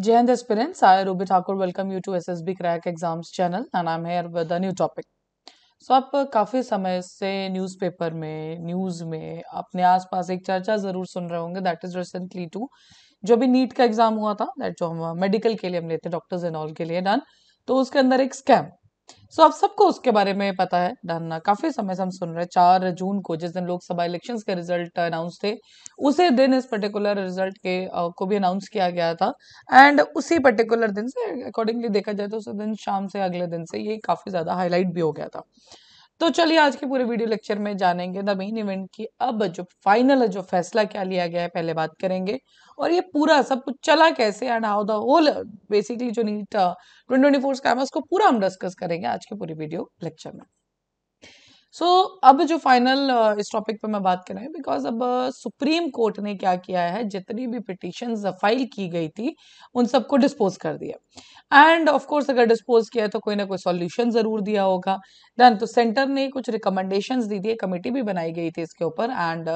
Jai and aspirants, I, Rubi Thakur, welcome you to SSB Crack Exams channel and I'm here with a new topic. So so, आप काफ़ी समय से newspaper में news में अपने आसपास एक चर्चा ज़रूर सुन रहे होंगे दैट इज़ रिसेंटली टू जो भी नीट का एग्ज़ाम हुआ था दैट जो हम मेडिकल के लिए हम लेते डॉक्टर्स एंड ऑल के लिए डन तो उसके अंदर एक स्कैम सो आप सबको उसके बारे में पता है डन काफी समय से हम सुन रहे हैं चार जून को जिस दिन लोकसभा इलेक्शंस के रिजल्ट अनाउंस थे उसी दिन इस पर्टिकुलर रिजल्ट के uh, को भी अनाउंस किया गया था एंड उसी पर्टिकुलर दिन से अकॉर्डिंगली देखा जाए तो उस दिन शाम से अगले दिन से ये काफी ज्यादा हाईलाइट भी हो गया था तो चलिए आज के पूरे वीडियो लेक्चर में जानेंगे द मेन इवेंट की अब जो फाइनल जो फैसला क्या लिया गया है पहले बात करेंगे और ये पूरा सब कुछ चला कैसे and how the whole basically जो NEET twenty twenty four scammers को पूरा हम डिस्कस करेंगे आज के पूरे वीडियो लेक्चर में सो so, अब जो फाइनल uh, इस टॉपिक पे मैं बात कर रहा हूँ बिकॉज अब सुप्रीम uh, कोर्ट ने क्या किया है जितनी भी पिटिशन फाइल की गई थी उन सबको डिस्पोज कर दिया एंड ऑफ कोर्स अगर डिस्पोज किया तो कोई ना कोई सॉल्यूशन ज़रूर दिया होगा देन तो सेंटर ने कुछ रिकमेंडेशंस दी थी कमेटी भी बनाई गई थी इसके ऊपर एंड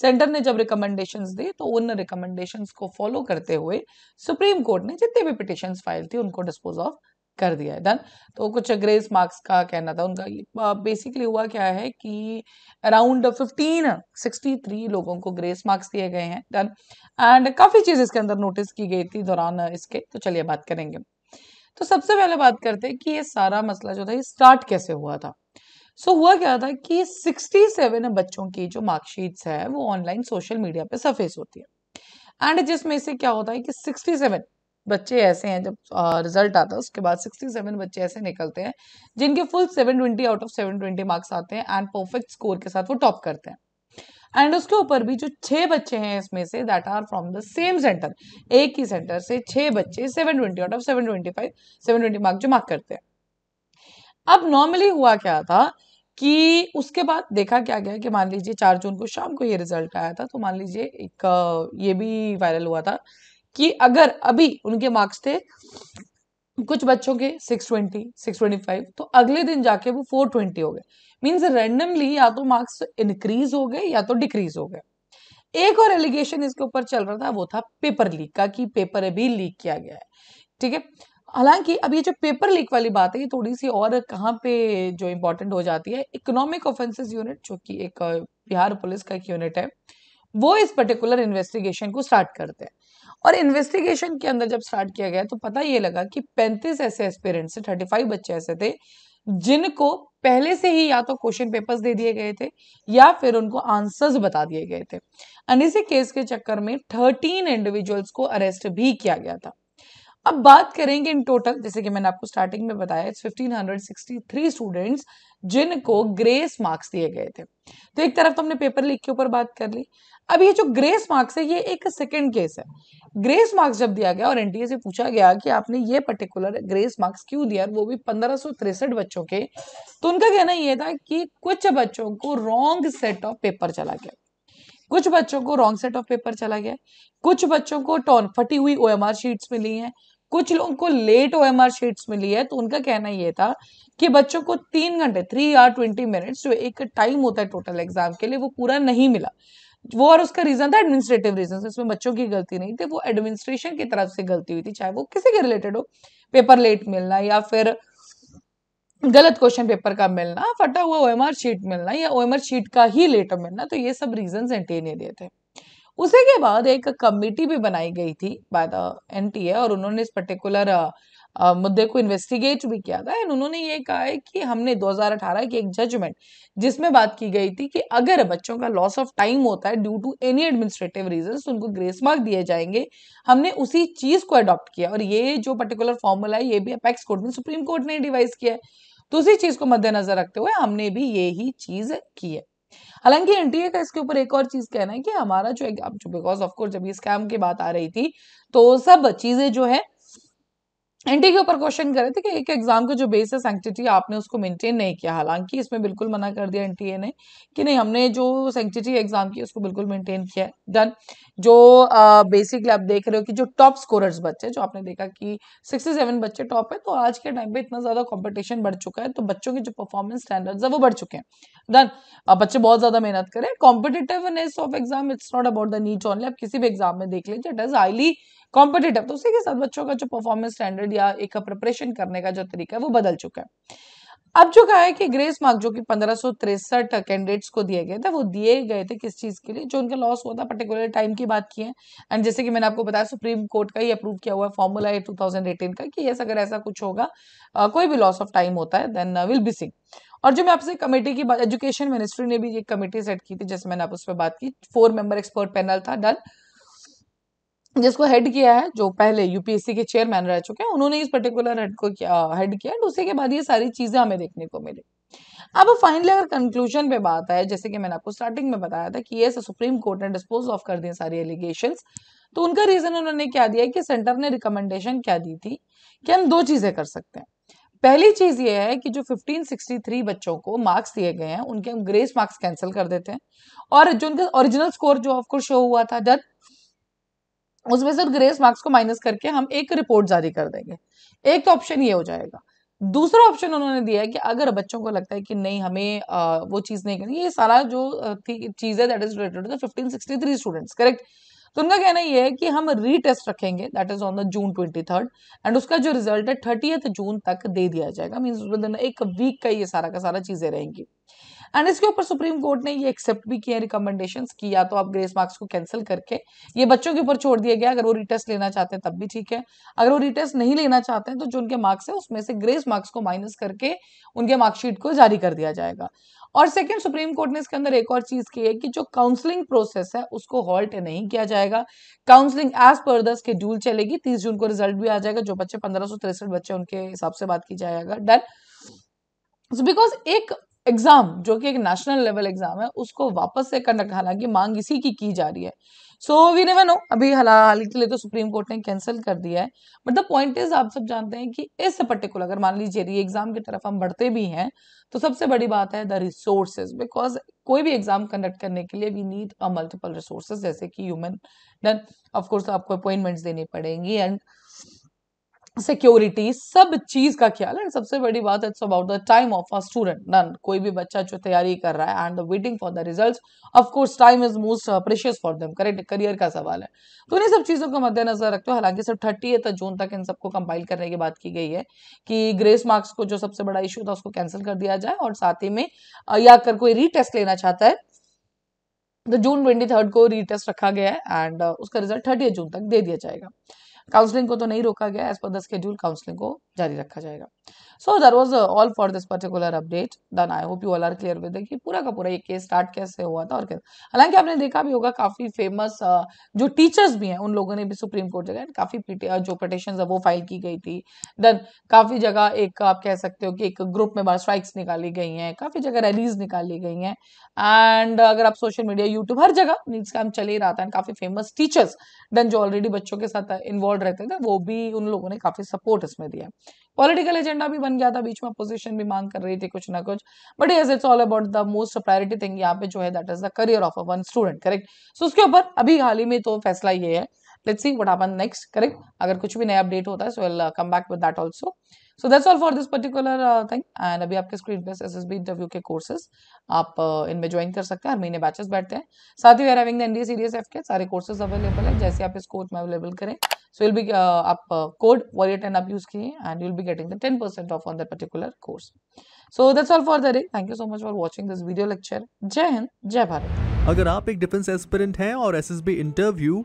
सेंटर uh, ने जब रिकमेंडेशंस दी तो उन रिकमेंडेशंस को फॉलो करते हुए सुप्रीम कोर्ट ने जितनी भी पिटिशन फाइल थी उनको डिस्पोज ऑफ कर दिया है डन तो कुछ ग्रेस मार्क्स का कहना था उनका बेसिकली हुआ क्या है कि अराउंड फिफ्टीन सिक्सटी थ्री लोगों को ग्रेस मार्क्स दिए गए हैं डन एंड काफ़ी चीज़ इसके अंदर नोटिस की गई थी दौरान इसके तो चलिए बात करेंगे तो सबसे पहले बात करते हैं कि ये सारा मसला जो था ये स्टार्ट कैसे हुआ था सो so, हुआ क्या था कि 67 बच्चों की जो मार्कशीट्स है वो ऑनलाइन सोशल मीडिया पे सफेस होती है एंड जिसमें से क्या होता है कि 67 बच्चे ऐसे हैं जब रिजल्ट आता है उसके बाद सिक्सटी सेवन बच्चे ऐसे निकलते हैं जिनके full seven twenty out of seven twenty marks आते हैं एंड परफेक्ट स्कोर के साथ वो टॉप करते हैं एंड उसके ऊपर भी जो छह बच्चे हैं इसमें से that are from the same centre एक ही सेंटर से छह बच्चे seven twenty out of seven twenty five seven twenty marks जो मार्क करते हैं अब नॉर्मली हुआ क्या था कि उसके बाद देखा क्या गया कि मान लीजिए चार जून को शाम को ये रिजल्ट आया था तो मान लीजिए एक ये भी वायरल हुआ था कि अगर अभी उनके मार्क्स थे कुछ बच्चों के 620, 625 तो अगले दिन जाके वो 420 हो गए मीन्स रैंडमली या तो मार्क्स इंक्रीज हो गए या तो डिक्रीज हो गए एक और एलिगेशन इसके ऊपर चल रहा था वो था पेपर लीक का कि पेपर अभी लीक किया गया है ठीक है हालांकि अब ये जो पेपर लीक वाली बात है ये थोड़ी सी और कहाँ पे जो इम्पोर्टेंट हो जाती है इकोनॉमिक ऑफेंसेस यूनिट जो कि एक बिहार पुलिस का एक यूनिट है वो इस पर्टिकुलर इन्वेस्टिगेशन को स्टार्ट करते हैं और इन्वेस्टिगेशन के अंदर जब स्टार्ट किया गया तो पता ये लगा कि 35 ऐसे एस्पिरेंट्स थर्टी फाइव बच्चे ऐसे थे जिनको पहले से ही या तो क्वेश्चन पेपर्स दे दिए गए थे या फिर उनको आंसर्स बता दिए गए थे अनिसी केस के चक्कर में थर्टीन इंडिविजुअल्स को अरेस्ट भी किया गया था अब बात करेंगे इन टोटल जैसे कि मैंने आपको स्टार्टिंग में बताया इट्स 1563 स्टूडेंट्स जिनको ग्रेस मार्क्स दिए गए थे तो एक तरफ तो हमने पेपर लीक के ऊपर बात कर ली अब ये जो ग्रेस मार्क्स है ये एक सेकंड केस है ग्रेस मार्क्स जब दिया गया और एनटीए से पूछा गया कि आपने ये पर्टिकुलर ग्रेस मार्क्स क्यों दिया वो भी पंद्रह बच्चों के तो उनका कहना यह था कि कुछ बच्चों को रॉन्ग सेट ऑफ पेपर चला गया कुछ बच्चों को रॉन्ग सेट ऑफ पेपर चला गया कुछ बच्चों को टॉन फटी हुई ओ शीट्स मिली हैं कुछ लोगों को late O M R sheets मिली है तो उनका कहना यह था कि बच्चों को तीन घंटे थ्री आर ट्वेंटी मिनट्स जो एक टाइम होता है टोटल एग्जाम के लिए वो पूरा नहीं मिला वो और उसका रीजन था एडमिनिस्ट्रेटिव रीजन इसमें बच्चों की गलती नहीं थी वो एडमिनिस्ट्रेशन की तरफ से गलती हुई थी चाहे वो किसी के रिलेटेड हो पेपर लेट मिलना या फिर गलत क्वेश्चन पेपर का मिलना फटा हुआ ओ शीट मिलना या ओ शीट का ही लेटर मिलना तो ये सब रीजन एंटेन दिए थे उसी के बाद एक कमेटी भी बनाई गई थी बाय द एन और उन्होंने इस पर्टिकुलर मुद्दे को इन्वेस्टिगेट भी किया था एंड उन्होंने ये कहा है कि हमने 2018 की एक जजमेंट जिसमें बात की गई थी कि अगर बच्चों का लॉस ऑफ टाइम होता है due to any administrative reason तो उनको ग्रेस मार्क दिए जाएंगे हमने उसी चीज को अडॉप्ट किया और ये जो पर्टिकुलर फॉर्मूला है ये भी अपेक्स कोर्ट में सुप्रीम कोर्ट ने डिवाइस किया है तो उसी चीज को मद्देनजर रखते हुए हमने भी ये ही चीज की है हालांकि एनटीए का इसके ऊपर एक और चीज कहना है कि हमारा जो है बिकॉज ऑफकोर्स जब ये स्कैम की बात आ रही थी तो सब चीजें जो है एनटी के ऊपर क्वेश्चन करे थे कि एक एग्जाम का जो बेस है सेंटिटी आपने उसको मेंटेन नहीं किया हालांकि इसमें बिल्कुल मना कर दिया एनटीए ने कि नहीं हमने जो सेंटिटी एग्जाम की उसको बिल्कुल मेंटेन किया है डन जो बेसिकली आप देख रहे हो कि जो टॉप स्कोरर्स बच्चे जो आपने देखा कि सेवन बच्चे टॉप है तो आज के टाइम पे इतना ज्यादा कॉम्पिटिशन बढ़ चुका है तो बच्चों के जो परफॉर्मेंस स्टैंडर्ड्स है वो बढ़ चुके हैं डन बच्चे बहुत ज्यादा मेहनत करें competitiveness of exam it's not about the NEET only आप किसी भी एग्जाम में देख लीजिए इट इज हाईली कॉम्पिटेटिव तो उसी के साथ बच्चों का जो परफॉर्मेंस स्टैंडर्ड या एक प्रिपरेशन करने का जो तरीका है वो बदल चुका है अब जो कहा है कि ग्रेस मार्क जो कि पंद्रह कैंडिडेट्स को दिए गए थे वो दिए गए थे किस चीज के लिए जो उनका लॉस हुआ था पर्टिकुलर टाइम की बात की है एंड जैसे कि मैंने आपको बताया सुप्रीम कोर्ट का ही अप्रूव किया हुआ है फॉर्मूला है 2018 का कि यस अगर ऐसा कुछ होगा कोई भी लॉस ऑफ टाइम होता है देन विल बी सिंग और जो मैं आपसे कमेटी की बात एजुकेशन मिनिस्ट्री ने भी एक कमेटी सेट की थी जैसे मैंने आप उस पर बात की फोर मेंबर एक्सपर्ट पैनल था डन जिसको हेड किया है जो पहले यूपीएससी के चेयरमैन रह चुके हैं उन्होंने इस पर्टिकुलर हेड को किया हेड किया एंड उसी के बाद ये सारी चीज़ें हमें देखने को मिली अब फाइनली अगर कंक्लूजन पे बात आए जैसे कि मैंने आपको स्टार्टिंग में बताया था कि यस सुप्रीम कोर्ट ने डिस्पोज ऑफ कर दिए सारी एलिगेशन तो उनका रीजन उन्होंने क्या दिया कि सेंटर ने रिकमेंडेशन क्या दी थी कि हम दो चीज़ें कर सकते हैं पहली चीज ये है कि जो 1563 बच्चों को मार्क्स दिए गए हैं उनके हम ग्रेस मार्क्स कैंसिल कर देते हैं और जो उनका ओरिजिनल स्कोर जो ऑफकोर्स शो हुआ था जब उसमें से ग्रेस मार्क्स को माइनस करके हम एक रिपोर्ट जारी कर देंगे एक तो ऑप्शन ये हो जाएगा दूसरा ऑप्शन उन्होंने दिया है कि अगर बच्चों को लगता है कि नहीं हमें आ, वो चीज़ नहीं करनी ये सारा जो चीज़ है that is related to fifteen sixty three students correct तो उनका कहना यह है कि हम रीटेस्ट रखेंगे that is on the June twenty third and उसका जो रिजल्ट है थर्टीथ जून तक दे दिया जाएगा मीन्स एक वीक का ये सारा का सारा चीज़ें रहेंगी एंड इसके ऊपर सुप्रीम कोर्ट ने ये एक्सेप्ट भी किया रिकमेंडेशन किया तो आप ग्रेस मार्क्स को कैंसिल करके ये बच्चों के ऊपर छोड़ दिया गया अगर वो रिटेस्ट लेना चाहते हैं तब भी ठीक है अगर वो रिटेस्ट नहीं लेना चाहते हैं तो जो उनके मार्क्स है उसमें से ग्रेस मार्क्स को माइनस करके उनके मार्कशीट को जारी कर दिया जाएगा और सेकेंड सुप्रीम कोर्ट ने इसके अंदर एक और चीज की है कि जो काउंसलिंग प्रोसेस है उसको हॉल्ट नहीं किया जाएगा counselling as per the schedule चलेगी तीस जून को रिजल्ट भी आ जाएगा जो बच्चे पंद्रह बच्चे उनके हिसाब से बात की जाएगा डन बिकॉज एक एग्ज़ाम जो कि एक नेशनल लेवल एग्ज़ाम है उसको वापस से कंडक्ट हालांकि मांग इसी की की जा रही है सो वी नेवर नो अभी हाल के लिए तो सुप्रीम कोर्ट ने कैंसिल कर दिया है बट द पॉइंट इज आप सब जानते हैं कि इस पर्टिकुलर अगर मान लीजिए री एग्ज़ाम की तरफ हम बढ़ते भी हैं तो सबसे बड़ी बात है द रिसोर्सेज बिकॉज कोई भी एग्ज़ाम कंडक्ट करने के लिए we need a multiple resources जैसे कि ह्यूमन देन ऑफकोर्स आपको अपॉइंटमेंट्स देने पड़ेंगी एंड सिक्योरिटी सब चीज का ख्याल है सबसे बड़ी बात it's about the time of a student none कोई भी बच्चा जो तैयारी कर रहा है and waiting for the result of course time is most precious for them correct career का सवाल है तो इन्हीं सब चीजों को मद्देनजर रखते हो हालांकि सिर्फ थर्टी जून तक इन सबको कंपाइल करने की बात की गई है कि ग्रेस मार्क्स को जो सबसे बड़ा इशू था उसको कैंसिल कर दिया जाए और साथ ही में uh, या अगर कोई रीटेस्ट लेना चाहता है तो जून ट्वेंटी थर्ड को रीटेस्ट रखा गया है एंड uh, उसका रिजल्ट थर्टी जून तक दे दिया जाएगा काउंसलिंग को तो नहीं रोका गया as per the schedule counselling को जारी रखा जाएगा so there was all for this particular update then I hope you all are clear with कि पूरा का पूरा ये केस स्टार्ट कैसे हुआ था और कैसे हालांकि आपने देखा भी होगा काफी फेमस uh, जो टीचर्स भी हैं उन लोगों ने भी सुप्रीम कोर्ट जगह काफी uh, जो पटिशन है वो फाइल की गई थी देन काफी जगह एक आप कह सकते हो कि एक ग्रुप में बार स्ट्राइक्स निकाली गई हैं काफी जगह रैलीज निकाली गई हैं एंड uh, अगर आप सोशल मीडिया यूट्यूब हर जगह नीच काम चल ही रहा था काफी फेमस टीचर्स देन जो ऑलरेडी बच्चों के साथ इन्वॉल्व रहते थे वो भी उन लोगों ने काफी सपोर्ट इसमें दिया है पॉलिटिकल एजेंडा भी बन गया था बीच में अपोजिशन भी मांग कर रही थी कुछ ना कुछ but yes it's all about the most priority thing यहाँ पे जो है that is the career of a one student correct so उसके ऊपर अभी हाल ही में तो फैसला ये है let's see what happen next correct अगर कुछ भी नया अपडेट होता है so will come back with that also so that's all for this particular thing and अभी आपके स्क्रीन पे एस एस बी इंटरव्यू के कोर्सेज आप uh, इनमें ज्वाइन कर सकते हैं हर महीने बैचेस बैठते हैं साथ ही we are having D series F के सारे कोर्सेज अवेलेबल है जैसे आप इस कोर्स में अवेलेबल करें सो विल बी आप कोड वॉरियर टेन आप यूज किए and you'll be getting the ten percent off on the particular course so that's all for the day thank you so much for watching this video lecture जय हिंद जय भारत अगर आप एक defence aspirant हैं और एसएसबी इंटरव्यू